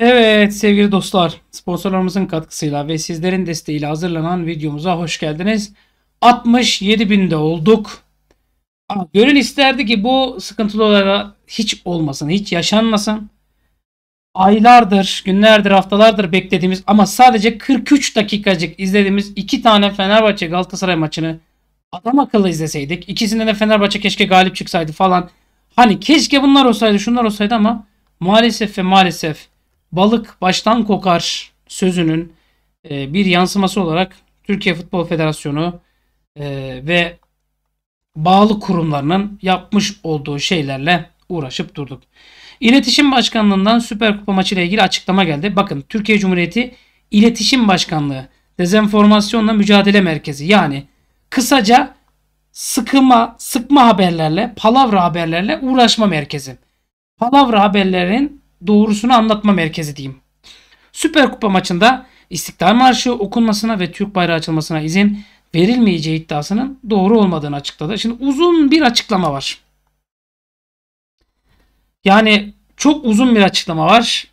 Evet sevgili dostlar sponsorlarımızın katkısıyla ve sizlerin desteğiyle hazırlanan videomuza hoş geldiniz. 67 binde olduk. Aa, gönül isterdi ki bu sıkıntılı olaylar hiç olmasın, hiç yaşanmasın. Aylardır, günlerdir, haftalardır beklediğimiz ama sadece 43 dakikacık izlediğimiz iki tane Fenerbahçe Galatasaray maçını adam akıllı izleseydik. İkisinde de Fenerbahçe keşke galip çıksaydı falan. Hani keşke bunlar olsaydı, şunlar olsaydı ama maalesef ve maalesef balık baştan kokar sözünün e, bir yansıması olarak Türkiye Futbol Federasyonu e, ve bağlı kurumlarının yapmış olduğu şeylerle uğraşıp durduk. İletişim Başkanlığından Süper Kupa maçı ile ilgili açıklama geldi. Bakın Türkiye Cumhuriyeti İletişim Başkanlığı Dezenformasyonla Mücadele Merkezi yani kısaca sıkıma, sıkma haberlerle, palavra haberlerle uğraşma merkezi. Palavra haberlerin doğrusunu anlatma merkezi diyeyim. Süper Kupa maçında İstiklal Marşı okunmasına ve Türk bayrağı açılmasına izin verilmeyeceği iddiasının doğru olmadığını açıkladı. Şimdi uzun bir açıklama var. Yani çok uzun bir açıklama var.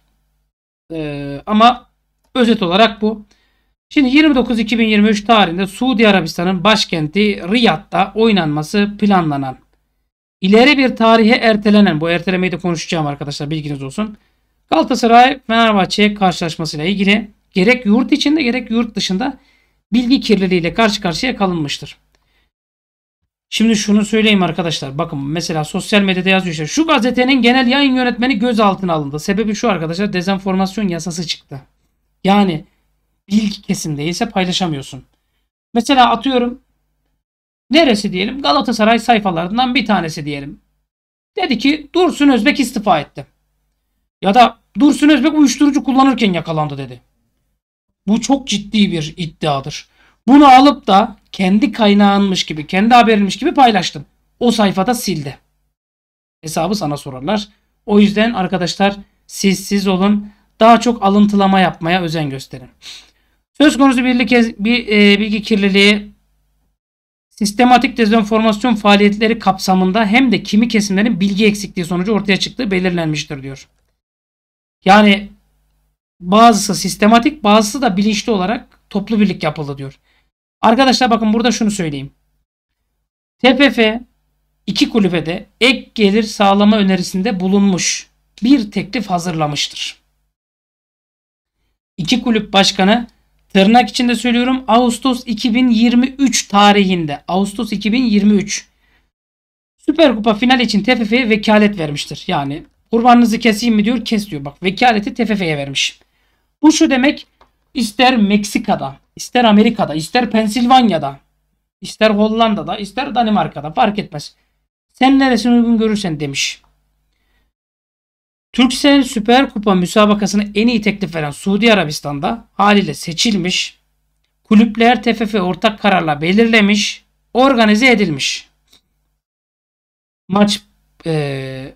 Ee, ama özet olarak bu. Şimdi 29 2023 tarihinde Suudi Arabistan'ın başkenti Riyad'da oynanması planlanan ileri bir tarihe ertelenen bu ertelemeyi de konuşacağım arkadaşlar bilginiz olsun. Galatasaray Fenerbahçe karşılaşmasıyla ilgili gerek yurt içinde gerek yurt dışında bilgi kirliliğiyle karşı karşıya kalınmıştır. Şimdi şunu söyleyeyim arkadaşlar. Bakın mesela sosyal medyada yazıyor işte. Şu gazetenin genel yayın yönetmeni gözaltına alındı. Sebebi şu arkadaşlar. Dezenformasyon yasası çıktı. Yani bilgi kesin değilse paylaşamıyorsun. Mesela atıyorum Neresi diyelim? Galatasaray sayfalarından bir tanesi diyelim. Dedi ki Dursun Özbek istifa etti. Ya da Dursun Özbek uyuşturucu kullanırken yakalandı dedi. Bu çok ciddi bir iddiadır. Bunu alıp da kendi kaynağınmış gibi, kendi haberinmiş gibi paylaştın. O sayfada sildi. Hesabı sana sorarlar. O yüzden arkadaşlar siz siz olun. Daha çok alıntılama yapmaya özen gösterin. Söz konusu bilgi, e, bilgi kirliliği Sistematik dezenformasyon faaliyetleri kapsamında hem de kimi kesimlerin bilgi eksikliği sonucu ortaya çıktığı belirlenmiştir diyor. Yani bazısı sistematik bazısı da bilinçli olarak toplu birlik yapıldı diyor. Arkadaşlar bakın burada şunu söyleyeyim. TPF iki kulübede ek gelir sağlama önerisinde bulunmuş bir teklif hazırlamıştır. İki kulüp başkanı Tırnak içinde söylüyorum. Ağustos 2023 tarihinde. Ağustos 2023. Süper Kupa final için TFF'ye vekalet vermiştir. Yani kurbanınızı keseyim mi diyor. Kes diyor. Bak vekaleti TFF'ye vermiş. Bu şu demek. ister Meksika'da, ister Amerika'da, ister Pensilvanya'da, ister Hollanda'da, ister Danimarka'da fark etmez. Sen neresini uygun görürsen demiş. Türksel Süper Kupa müsabakasını en iyi teklif veren Suudi Arabistan'da haliyle seçilmiş, kulüpler TFF ortak kararla belirlemiş, organize edilmiş. Maç e,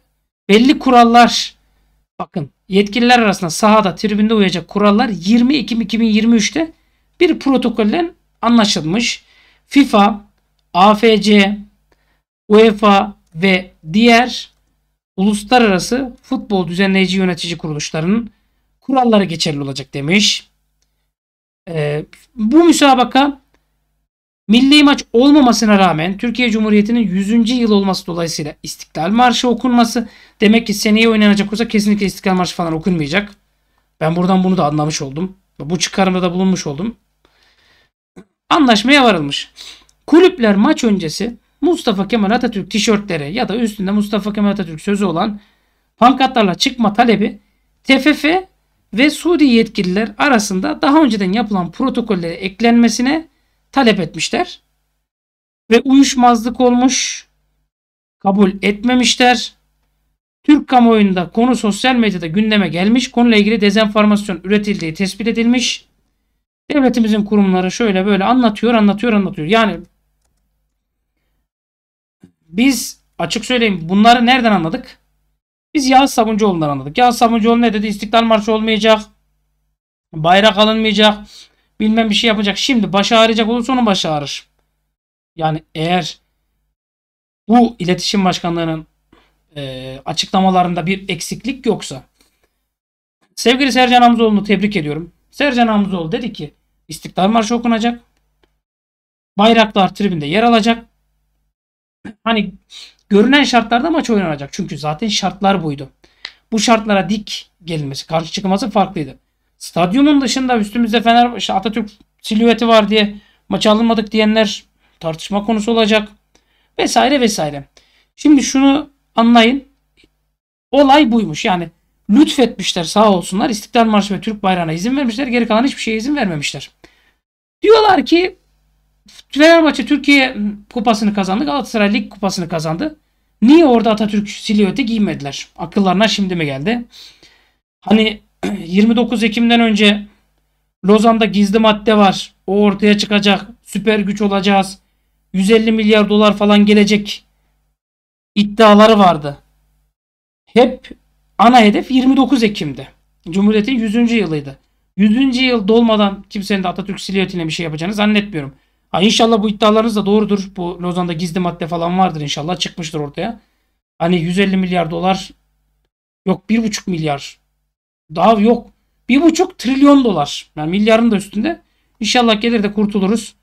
belli kurallar bakın yetkililer arasında sahada tribünde uyacak kurallar 20 Ekim 2023'te bir protokolle anlaşılmış. FIFA, AFC, UEFA ve diğer uluslararası futbol düzenleyici yönetici kuruluşlarının kuralları geçerli olacak demiş. Ee, bu müsabaka milli maç olmamasına rağmen Türkiye Cumhuriyeti'nin 100. yıl olması dolayısıyla İstiklal Marşı okunması demek ki seneye oynanacak olsa kesinlikle İstiklal Marşı falan okunmayacak. Ben buradan bunu da anlamış oldum. Bu çıkarımda da bulunmuş oldum. Anlaşmaya varılmış. Kulüpler maç öncesi Mustafa Kemal Atatürk tişörtlere ya da üstünde Mustafa Kemal Atatürk sözü olan pankartlarla çıkma talebi TFF ve Suudi yetkililer arasında daha önceden yapılan protokollere eklenmesine talep etmişler. Ve uyuşmazlık olmuş, kabul etmemişler. Türk kamuoyunda konu sosyal medyada gündeme gelmiş, konuyla ilgili dezenformasyon üretildiği tespit edilmiş. Devletimizin kurumları şöyle böyle anlatıyor, anlatıyor, anlatıyor. Yani biz açık söyleyeyim bunları nereden anladık? Biz Yağız Sabuncuoğlu'ndan anladık. Yağız Sabuncuoğlu ne dedi? İstiklal Marşı olmayacak. Bayrak alınmayacak. Bilmem bir şey yapacak. Şimdi başı ağrıyacak olursa onun başı ağrır. Yani eğer bu iletişim başkanlarının e, açıklamalarında bir eksiklik yoksa sevgili Sercan Hamzoğlu'nu tebrik ediyorum. Sercan Hamzoğlu dedi ki İstiklal Marşı okunacak. Bayraklar tribünde yer alacak hani görünen şartlarda maç oynanacak. Çünkü zaten şartlar buydu. Bu şartlara dik gelinmesi, karşı çıkılması farklıydı. Stadyumun dışında üstümüzde Fenerbahçe Atatürk silüeti var diye maç alınmadık diyenler tartışma konusu olacak vesaire vesaire. Şimdi şunu anlayın. Olay buymuş. Yani lütfetmişler sağ olsunlar. İstiklal Marşı ve Türk bayrağına izin vermişler. Geri kalan hiçbir şeye izin vermemişler. Diyorlar ki Fenerbahçe Türkiye kupasını kazandı. Galatasaray Lig kupasını kazandı. Niye orada Atatürk silüeti giymediler? Akıllarına şimdi mi geldi? Hani 29 Ekim'den önce Lozan'da gizli madde var. O ortaya çıkacak. Süper güç olacağız. 150 milyar dolar falan gelecek iddiaları vardı. Hep ana hedef 29 Ekim'de. Cumhuriyet'in 100. yılıydı. 100. yıl dolmadan kimsenin de Atatürk silüetine bir şey yapacağını zannetmiyorum. Ha, inşallah bu iddialarınız da doğrudur. Bu Lozan'da gizli madde falan vardır inşallah. Çıkmıştır ortaya. Hani 150 milyar dolar yok 1,5 milyar daha yok 1,5 trilyon dolar. Yani milyarın da üstünde. İnşallah gelir de kurtuluruz.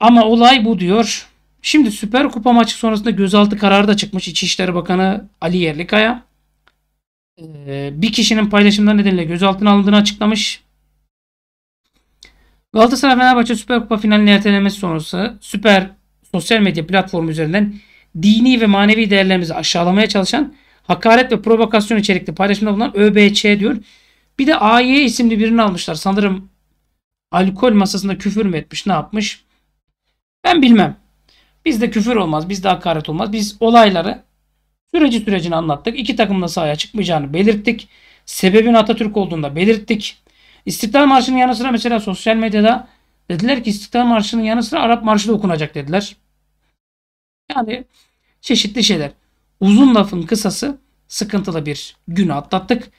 Ama olay bu diyor. Şimdi Süper Kupa maçı sonrasında gözaltı kararı da çıkmış İçişleri Bakanı Ali Yerlikaya. Ee, bir kişinin paylaşımları nedeniyle gözaltına alındığını açıklamış. Galatasaray Fenerbahçe Süper Kupa finalini ertelemesi sonrası süper sosyal medya platformu üzerinden dini ve manevi değerlerimizi aşağılamaya çalışan hakaret ve provokasyon içerikli paylaşımda bulunan ÖBÇ diyor. Bir de AY isimli birini almışlar. Sanırım alkol masasında küfür mü etmiş ne yapmış? Ben bilmem. Bizde küfür olmaz. Bizde hakaret olmaz. Biz olayları süreci sürecini anlattık. İki takım da sahaya çıkmayacağını belirttik. Sebebin Atatürk olduğunda belirttik. İstiklal Marşı'nın yanı sıra mesela sosyal medyada dediler ki İstiklal Marşı'nın yanı sıra Arap Marşı da okunacak dediler. Yani çeşitli şeyler. Uzun lafın kısası sıkıntılı bir günü atlattık.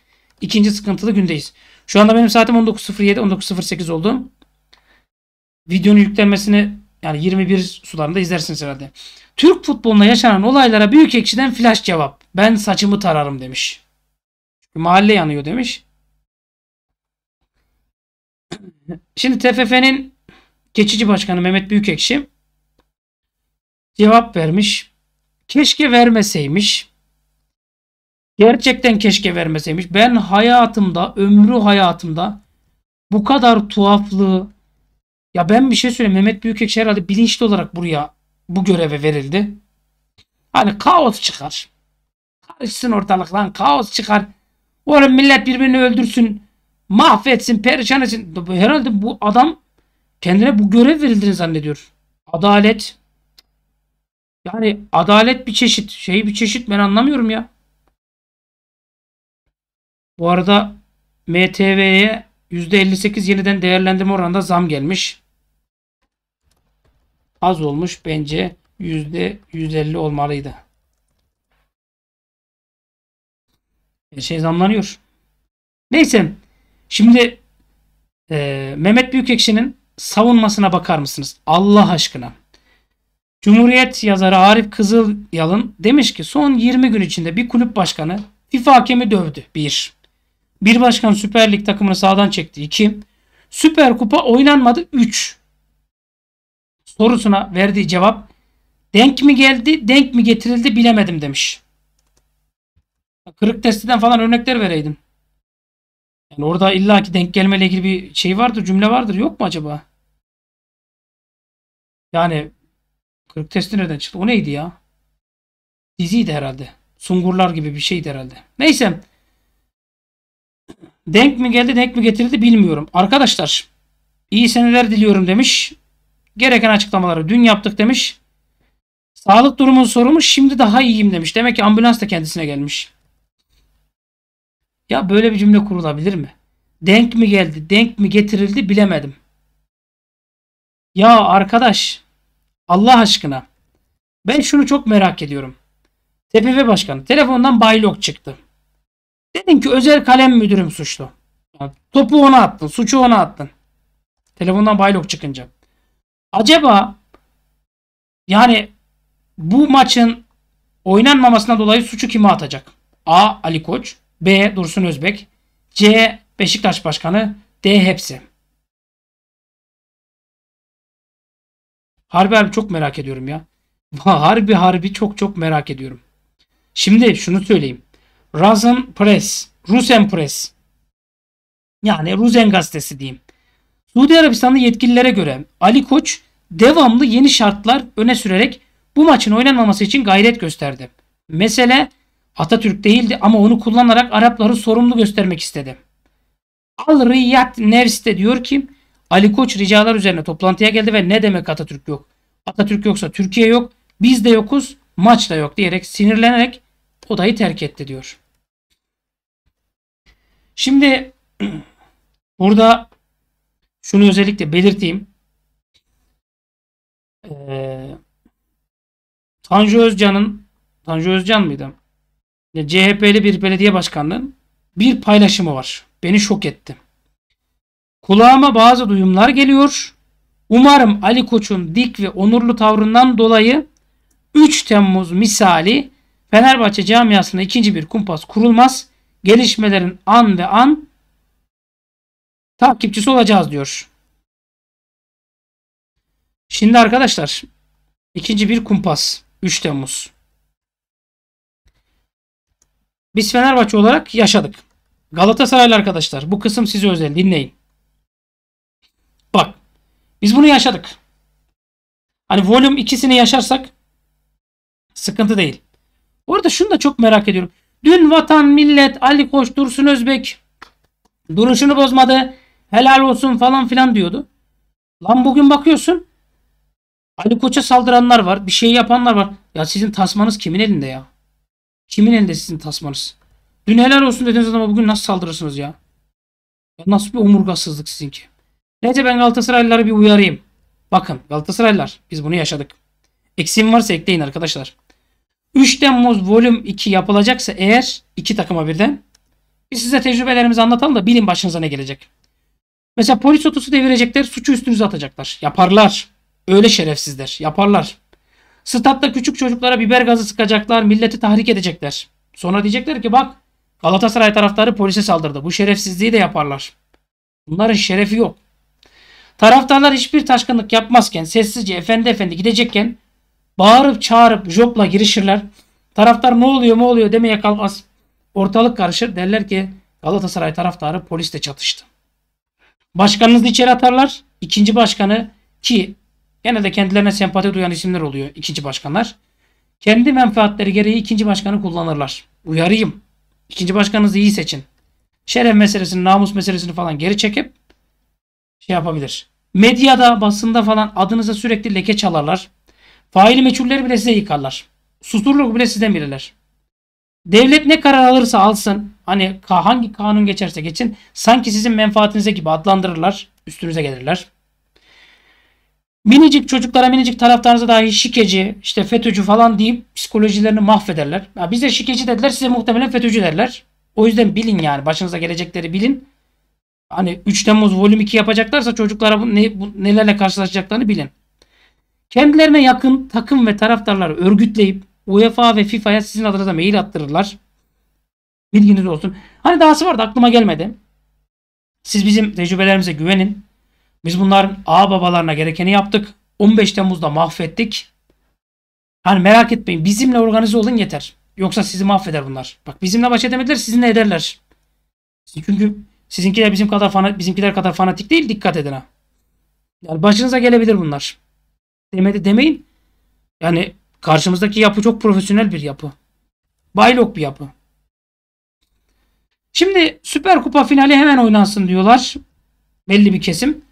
İkinci sıkıntılı gündeyiz. Şu anda benim saatim 19.07, 19.08 oldu. Videonun yüklenmesini yani 21 sularında izlersiniz herhalde. Türk futbolunda yaşanan olaylara büyük ekşiden flash cevap. Ben saçımı tararım demiş. Mahalle yanıyor demiş. Şimdi TFF'nin geçici başkanı Mehmet Büyükekşi cevap vermiş. Keşke vermeseymiş. Gerçekten keşke vermeseymiş. Ben hayatımda, ömrü hayatımda bu kadar tuhaflığı ya ben bir şey söyleyeyim. Mehmet Büyükekşi herhalde bilinçli olarak buraya bu göreve verildi. Hani kaos çıkar. Karışsın ortalık lan kaos çıkar. Oğlum millet birbirini öldürsün mahvetsin, perişan etsin. Herhalde bu adam kendine bu görev verildiğini zannediyor. Adalet. Yani adalet bir çeşit. Şey bir çeşit ben anlamıyorum ya. Bu arada MTV'ye %58 yeniden değerlendirme oranında zam gelmiş. Az olmuş bence %150 olmalıydı. Her şey zamlanıyor. Neyse Şimdi e, Mehmet Büyükekşi'nin savunmasına bakar mısınız? Allah aşkına. Cumhuriyet yazarı Arif Kızılyalın demiş ki son 20 gün içinde bir kulüp başkanı FIFA hakemi dövdü. bir, Bir başkan Süper Lig takımını sağdan çekti. 2. Süper Kupa oynanmadı. üç. Sorusuna verdiği cevap denk mi geldi denk mi getirildi bilemedim demiş. Kırık testiden falan örnekler vereydim. Yani orada illaki denk gelmeyle ilgili bir şey vardır, cümle vardır. Yok mu acaba? Yani 40 testi nereden çıktı? O neydi ya? Diziydi herhalde. Sungurlar gibi bir şeydi herhalde. Neyse. Denk mi geldi, denk mi getirdi bilmiyorum. Arkadaşlar iyi seneler diliyorum demiş. Gereken açıklamaları dün yaptık demiş. Sağlık durumunu sorulmuş. Şimdi daha iyiyim demiş. Demek ki ambulans da kendisine gelmiş. Ya böyle bir cümle kurulabilir mi? Denk mi geldi, denk mi getirildi bilemedim. Ya arkadaş, Allah aşkına. Ben şunu çok merak ediyorum. TPP Başkanı telefondan baylok çıktı. Dedin ki özel kalem müdürüm suçlu. topu ona attın, suçu ona attın. Telefondan baylok çıkınca. Acaba yani bu maçın oynanmamasına dolayı suçu kime atacak? A. Ali Koç B. Dursun Özbek. C. Beşiktaş Başkanı. D. Hepsi. Harbi harbi çok merak ediyorum ya. Harbi harbi çok çok merak ediyorum. Şimdi şunu söyleyeyim. Russian Press. Rusen Press. Yani Rusen gazetesi diyeyim. Suudi Arabistanlı yetkililere göre Ali Koç devamlı yeni şartlar öne sürerek bu maçın oynanmaması için gayret gösterdi. Mesele Atatürk değildi ama onu kullanarak Arapları sorumlu göstermek istedi. Al Riyad Nevs de diyor ki Ali Koç ricalar üzerine toplantıya geldi ve ne demek Atatürk yok. Atatürk yoksa Türkiye yok, biz de yokuz, maç da yok diyerek sinirlenerek odayı terk etti diyor. Şimdi burada şunu özellikle belirteyim. Ee, Tanju Özcan'ın Tanju Özcan mıydı? CHP'li bir belediye başkanının bir paylaşımı var. Beni şok etti. Kulağıma bazı duyumlar geliyor. Umarım Ali Koç'un dik ve onurlu tavrından dolayı 3 Temmuz misali Fenerbahçe camiasına ikinci bir kumpas kurulmaz. Gelişmelerin an ve an takipçisi olacağız diyor. Şimdi arkadaşlar ikinci bir kumpas 3 Temmuz biz Fenerbahçe olarak yaşadık. Galatasaraylı arkadaşlar bu kısım size özel dinleyin. Bak biz bunu yaşadık. Hani volüm ikisini yaşarsak sıkıntı değil. Orada şunu da çok merak ediyorum. Dün vatan, millet, Ali Koç, Dursun Özbek duruşunu bozmadı. Helal olsun falan filan diyordu. Lan bugün bakıyorsun Ali Koç'a saldıranlar var. Bir şey yapanlar var. Ya sizin tasmanız kimin elinde ya? Kimin elinde sizin tasmanız? Dün helal olsun dediniz ama bugün nasıl saldırırsınız ya? ya nasıl bir omurgasızlık sizinki? Neyse ben Galatasaraylıları bir uyarayım. Bakın Galatasaraylılar biz bunu yaşadık. Eksiğim varsa ekleyin arkadaşlar. 3 Temmuz volüm 2 yapılacaksa eğer iki takıma birden biz size tecrübelerimizi anlatalım da bilin başınıza ne gelecek. Mesela polis otosu devirecekler suçu üstünüze atacaklar. Yaparlar. Öyle şerefsizler. Yaparlar. Statta küçük çocuklara biber gazı sıkacaklar, milleti tahrik edecekler. Sonra diyecekler ki bak Galatasaray taraftarı polise saldırdı. Bu şerefsizliği de yaparlar. Bunların şerefi yok. Taraftarlar hiçbir taşkınlık yapmazken, sessizce efendi efendi gidecekken bağırıp çağırıp jopla girişirler. Taraftar ne oluyor ne oluyor demeye kalkmaz. Ortalık karışır. Derler ki Galatasaray taraftarı polisle çatıştı. Başkanınızı içeri atarlar. İkinci başkanı ki de kendilerine sempati duyan isimler oluyor ikinci başkanlar. Kendi menfaatleri gereği ikinci başkanı kullanırlar. Uyarayım. İkinci başkanınızı iyi seçin. Şeref meselesini, namus meselesini falan geri çekip şey yapabilir. Medyada, basında falan adınıza sürekli leke çalarlar. Faili meçhulleri bile size yıkarlar. Susturluk bile sizden bilirler. Devlet ne karar alırsa alsın, hani hangi kanun geçerse geçin, sanki sizin menfaatinize gibi adlandırırlar, üstünüze gelirler. Minicik çocuklara minicik taraftarınıza dahi şikeci, işte FETÖ'cü falan deyip psikolojilerini mahvederler. Ya bize şikeci dediler size muhtemelen FETÖ'cü derler. O yüzden bilin yani başınıza gelecekleri bilin. Hani 3 Temmuz volüm 2 yapacaklarsa çocuklara bu, ne, bu, nelerle karşılaşacaklarını bilin. Kendilerine yakın takım ve taraftarları örgütleyip UEFA ve FIFA'ya sizin adınıza mail attırırlar. Bilginiz olsun. Hani dahası vardı aklıma gelmedi. Siz bizim tecrübelerimize güvenin. Biz bunların ağ babalarına gerekeni yaptık. 15 Temmuz'da mahvettik. Hani merak etmeyin bizimle organize olun yeter. Yoksa sizi mahveder bunlar. Bak bizimle baş edemediler sizinle ederler. Çünkü sizinkiler bizim kadar fanatik, bizimkiler kadar fanatik değil dikkat edin ha. Yani başınıza gelebilir bunlar. Demedi demeyin. Yani karşımızdaki yapı çok profesyonel bir yapı. Baylok bir yapı. Şimdi Süper Kupa finali hemen oynansın diyorlar. Belli bir kesim.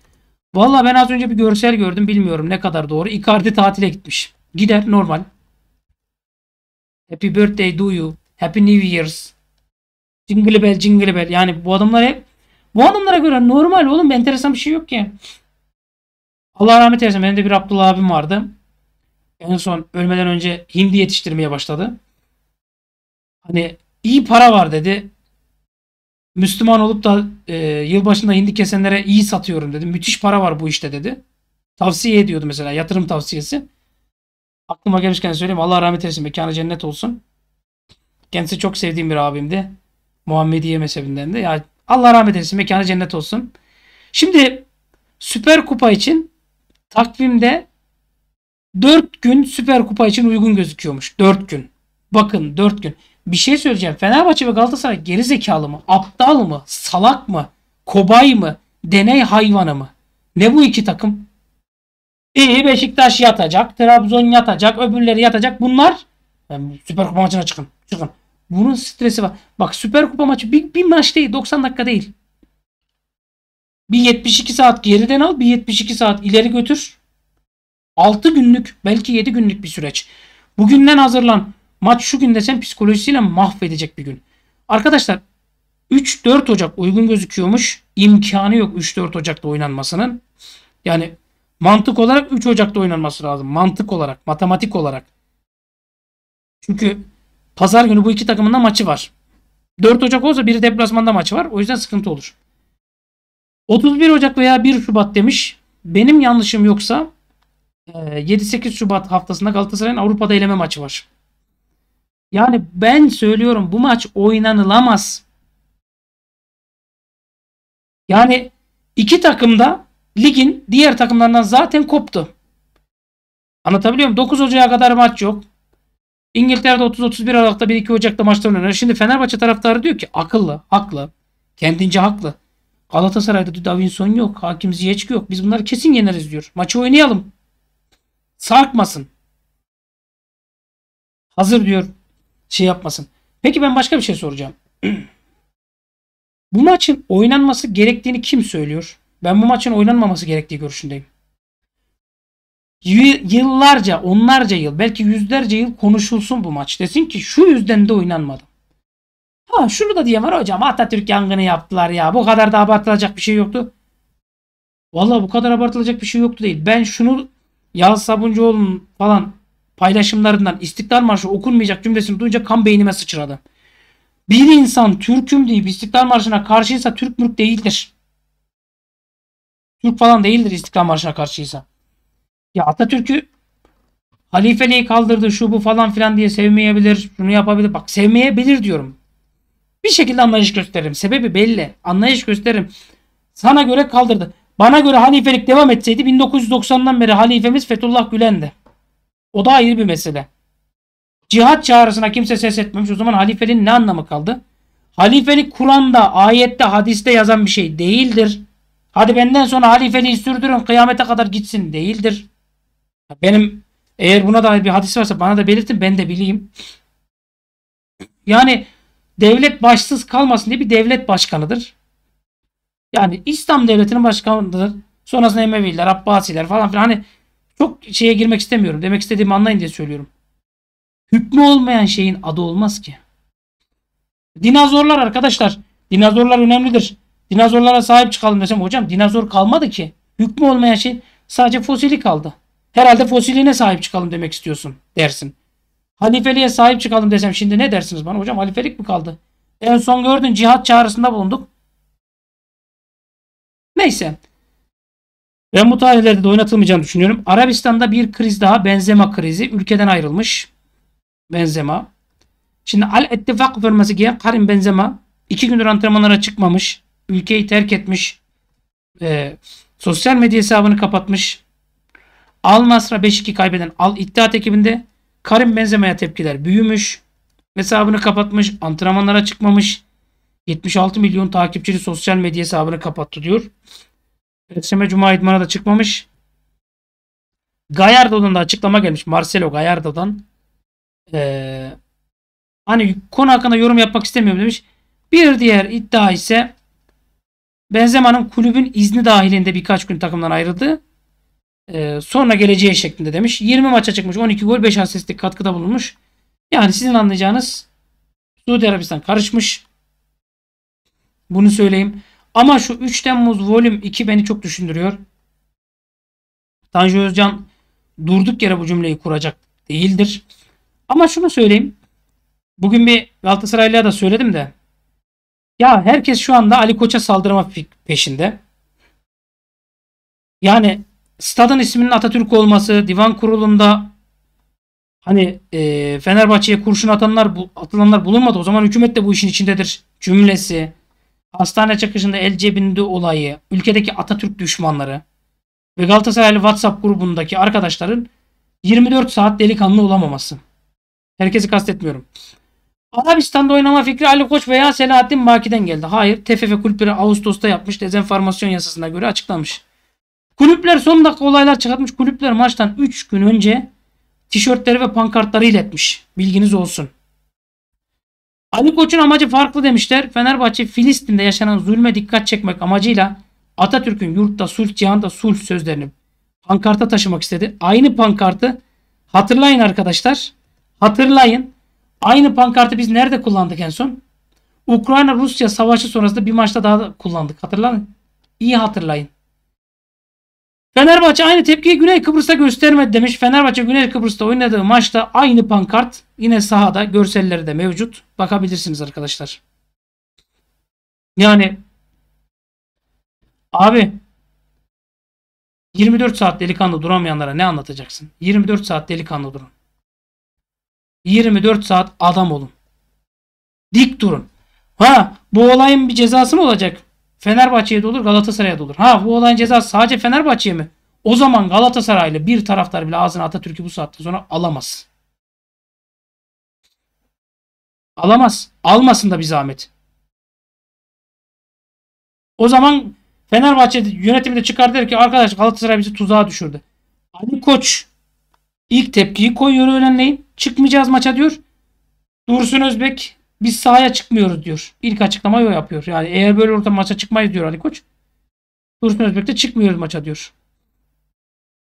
Valla ben az önce bir görsel gördüm. Bilmiyorum ne kadar doğru. Icardi tatile gitmiş. Gider normal. Happy birthday do you. Happy New Year's. Jingle bell jingle bell. Yani bu adamlar hep bu adamlara göre normal oğlum. Enteresan bir şey yok ki. Allah rahmet eylesin. Benim de bir Abdullah abim vardı. En son ölmeden önce hindi yetiştirmeye başladı. Hani iyi para var dedi. Müslüman olup da e, yılbaşında hindi kesenlere iyi satıyorum dedi. Müthiş para var bu işte dedi. Tavsiye ediyordu mesela yatırım tavsiyesi. Aklıma gelmişken söyleyeyim Allah rahmet eylesin mekanı cennet olsun. Kendisi çok sevdiğim bir abimdi. Muhammediye mezhebinden de. Ya Allah rahmet eylesin mekanı cennet olsun. Şimdi Süper Kupa için takvimde 4 gün Süper Kupa için uygun gözüküyormuş. 4 gün. Bakın 4 gün bir şey söyleyeceğim. Fenerbahçe ve Galatasaray geri zekalı mı? Aptal mı? Salak mı? Kobay mı? Deney hayvanı mı? Ne bu iki takım? İyi Beşiktaş yatacak. Trabzon yatacak. Öbürleri yatacak. Bunlar yani Süper Kupa maçına çıkın. Çıkın. Bunun stresi var. Bak Süper Kupa maçı bir, bir maç değil. 90 dakika değil. Bir 72 saat geriden al. Bir 72 saat ileri götür. 6 günlük belki 7 günlük bir süreç. Bugünden hazırlan. Maç şu gün desem psikolojisiyle mahvedecek bir gün. Arkadaşlar 3-4 Ocak uygun gözüküyormuş. İmkanı yok 3-4 Ocak'ta oynanmasının. Yani mantık olarak 3 Ocak'ta oynanması lazım. Mantık olarak, matematik olarak. Çünkü pazar günü bu iki takımın da maçı var. 4 Ocak olsa biri deplasmanda maçı var. O yüzden sıkıntı olur. 31 Ocak veya 1 Şubat demiş. Benim yanlışım yoksa 7-8 e, Şubat haftasında Galatasaray'ın Avrupa'da eleme maçı var. Yani ben söylüyorum bu maç oynanılamaz. Yani iki takım da ligin diğer takımlarından zaten koptu. Anlatabiliyor muyum? 9 Ocak'a kadar maç yok. İngiltere'de 30-31 Aralık'ta 1-2 Ocak'ta maçlar oynanıyor. Şimdi Fenerbahçe taraftarı diyor ki akıllı, haklı. Kendince haklı. Galatasaray'da Davinson yok. Hakim Ziyech yok. Biz bunları kesin yeneriz diyor. Maçı oynayalım. Sarkmasın. Hazır diyor şey yapmasın. Peki ben başka bir şey soracağım. bu maçın oynanması gerektiğini kim söylüyor? Ben bu maçın oynanmaması gerektiği görüşündeyim. Y yıllarca, onlarca yıl, belki yüzlerce yıl konuşulsun bu maç. Desin ki şu yüzden de oynanmadı. Ha şunu da diyen var hocam Atatürk yangını yaptılar ya. Bu kadar da abartılacak bir şey yoktu. Valla bu kadar abartılacak bir şey yoktu değil. Ben şunu Yağız Sabuncuoğlu'nun falan paylaşımlarından İstiklal Marşı okunmayacak cümlesini duyunca kan beynime sıçradı. Bir insan Türk'üm deyip İstiklal Marşı'na karşıysa Türk mürk değildir. Türk falan değildir İstiklal Marşı'na karşıysa. Ya Atatürk'ü halifeliği kaldırdı şu bu falan filan diye sevmeyebilir. Şunu yapabilir. Bak sevmeyebilir diyorum. Bir şekilde anlayış gösteririm. Sebebi belli. Anlayış gösteririm. Sana göre kaldırdı. Bana göre halifelik devam etseydi 1990'dan beri halifemiz Fethullah Gülen'di. O da ayrı bir mesele. Cihat çağrısına kimse ses etmemiş. O zaman halifeliğin ne anlamı kaldı? Halifelik Kur'an'da, ayette, hadiste yazan bir şey değildir. Hadi benden sonra halifeliği sürdürün kıyamete kadar gitsin değildir. Benim eğer buna dair bir hadis varsa bana da belirtin ben de bileyim. Yani devlet başsız kalmasın diye bir devlet başkanıdır. Yani İslam devletinin başkanıdır. Sonrasında Emeviler, Abbasiler falan filan hani çok şeye girmek istemiyorum. Demek istediğimi anlayın diye söylüyorum. Hükmü olmayan şeyin adı olmaz ki. Dinozorlar arkadaşlar. Dinozorlar önemlidir. Dinozorlara sahip çıkalım desem hocam dinozor kalmadı ki. Hükmü olmayan şey sadece fosili kaldı. Herhalde fosiline sahip çıkalım demek istiyorsun dersin. Halifeliğe sahip çıkalım desem şimdi ne dersiniz bana? Hocam halifelik mi kaldı? En son gördün cihat çağrısında bulunduk. Neyse. Ben bu tarihlerde de oynatılmayacağını düşünüyorum. Arabistan'da bir kriz daha Benzema krizi. Ülkeden ayrılmış. Benzema. Şimdi Al Ettifak forması giyen Karim Benzema iki gündür antrenmanlara çıkmamış. Ülkeyi terk etmiş. E, sosyal medya hesabını kapatmış. Al Masra 5-2 kaybeden Al İttihat ekibinde Karim Benzema'ya tepkiler büyümüş. Hesabını kapatmış. Antrenmanlara çıkmamış. 76 milyon takipçili sosyal medya hesabını kapattı diyor. Perşembe Cuma idmana da çıkmamış. Gallardo'dan da açıklama gelmiş. Marcelo Gallardo'dan. Ee, hani konu hakkında yorum yapmak istemiyorum demiş. Bir diğer iddia ise Benzema'nın kulübün izni dahilinde birkaç gün takımdan ayrıldı. Ee, sonra geleceği şeklinde demiş. 20 maça çıkmış. 12 gol 5 asistlik katkıda bulunmuş. Yani sizin anlayacağınız Suudi Arabistan karışmış. Bunu söyleyeyim. Ama şu 3 Temmuz Volüm 2 beni çok düşündürüyor. Tanju Özcan durduk yere bu cümleyi kuracak değildir. Ama şunu söyleyeyim. Bugün bir Galatasaraylı'ya da söyledim de. Ya herkes şu anda Ali Koç'a saldırma peşinde. Yani stadın isminin Atatürk olması, divan kurulunda hani e, Fenerbahçe'ye kurşun atanlar bu, atılanlar bulunmadı. O zaman hükümet de bu işin içindedir. Cümlesi, hastane çıkışında el cebinde olayı, ülkedeki Atatürk düşmanları ve Galatasaraylı WhatsApp grubundaki arkadaşların 24 saat delikanlı olamaması. Herkesi kastetmiyorum. Arabistan'da oynama fikri Ali Koç veya Selahattin Baki'den geldi. Hayır, TFF kulüpleri Ağustos'ta yapmış dezenformasyon yasasına göre açıklamış. Kulüpler son dakika olaylar çıkartmış. Kulüpler maçtan 3 gün önce tişörtleri ve pankartları iletmiş. Bilginiz olsun. Ali Koç'un amacı farklı demişler. Fenerbahçe Filistin'de yaşanan zulme dikkat çekmek amacıyla Atatürk'ün yurtta sulh cihanda sulh sözlerini pankarta taşımak istedi. Aynı pankartı hatırlayın arkadaşlar. Hatırlayın. Aynı pankartı biz nerede kullandık en son? Ukrayna Rusya savaşı sonrasında bir maçta daha da kullandık. Hatırlayın. İyi hatırlayın. Fenerbahçe aynı tepkiyi Güney Kıbrıs'ta göstermedi demiş. Fenerbahçe Güney Kıbrıs'ta oynadığı maçta aynı pankart yine sahada görselleri de mevcut. Bakabilirsiniz arkadaşlar. Yani abi 24 saat delikanlı duramayanlara ne anlatacaksın? 24 saat delikanlı durun. 24 saat adam olun. Dik durun. Ha bu olayın bir cezası mı olacak? Fenerbahçe'ye de olur Galatasaray'a da olur. Ha bu olayın cezası sadece Fenerbahçe'ye mi? O zaman Galatasaraylı bir taraftar bile ağzına Atatürk'ü bu saatte sonra alamaz. Alamaz. Almasın da bir zahmet. O zaman Fenerbahçe yönetimi de çıkar der ki arkadaş Galatasaray bizi tuzağa düşürdü. Ali Koç ilk tepkiyi koyuyor öğlenleyin. Çıkmayacağız maça diyor. Dursun Özbek biz sahaya çıkmıyoruz diyor. İlk açıklamayı o yapıyor. Yani eğer böyle orta maça çıkmayız diyor Ali Koç. Dursun Özbek çıkmıyoruz maça diyor.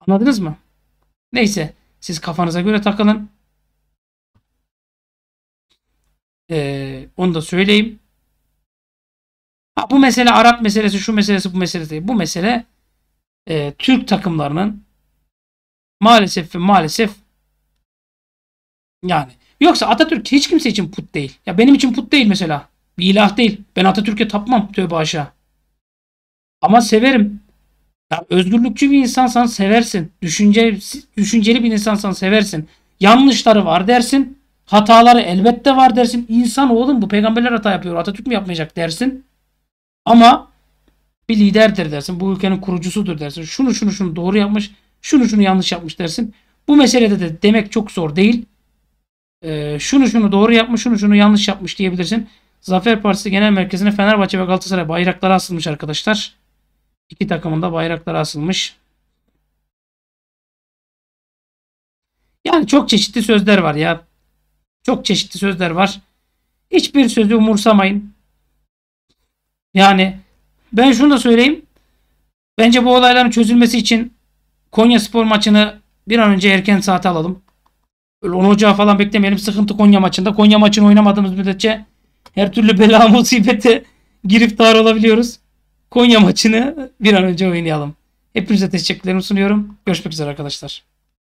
Anladınız mı? Neyse. Siz kafanıza göre takılın. Ee, onu da söyleyeyim. Ha, bu mesele Arap meselesi, şu meselesi, bu meselesi değil. Bu mesele e, Türk takımlarının maalesef ve maalesef yani Yoksa Atatürk hiç kimse için put değil. Ya benim için put değil mesela. Bir ilah değil. Ben Atatürk'e tapmam tövbe aşağı. Ama severim. Ya özgürlükçü bir insansan seversin. Düşünce, düşünceli bir insansan seversin. Yanlışları var dersin. Hataları elbette var dersin. İnsan oğlum bu peygamberler hata yapıyor. Atatürk mü yapmayacak dersin. Ama bir liderdir dersin. Bu ülkenin kurucusudur dersin. Şunu şunu şunu doğru yapmış. Şunu şunu yanlış yapmış dersin. Bu meselede de demek çok zor değil e, şunu şunu doğru yapmış, şunu şunu yanlış yapmış diyebilirsin. Zafer Partisi Genel Merkezi'ne Fenerbahçe ve Galatasaray bayrakları asılmış arkadaşlar. İki takımında bayrakları asılmış. Yani çok çeşitli sözler var ya. Çok çeşitli sözler var. Hiçbir sözü umursamayın. Yani ben şunu da söyleyeyim. Bence bu olayların çözülmesi için Konya spor maçını bir an önce erken saate alalım. Böyle 10 Ocağı falan beklemeyelim. Sıkıntı Konya maçında. Konya maçını oynamadığımız müddetçe her türlü bela musibete giriftar olabiliyoruz. Konya maçını bir an önce oynayalım. Hepinize teşekkürlerimi sunuyorum. Görüşmek üzere arkadaşlar.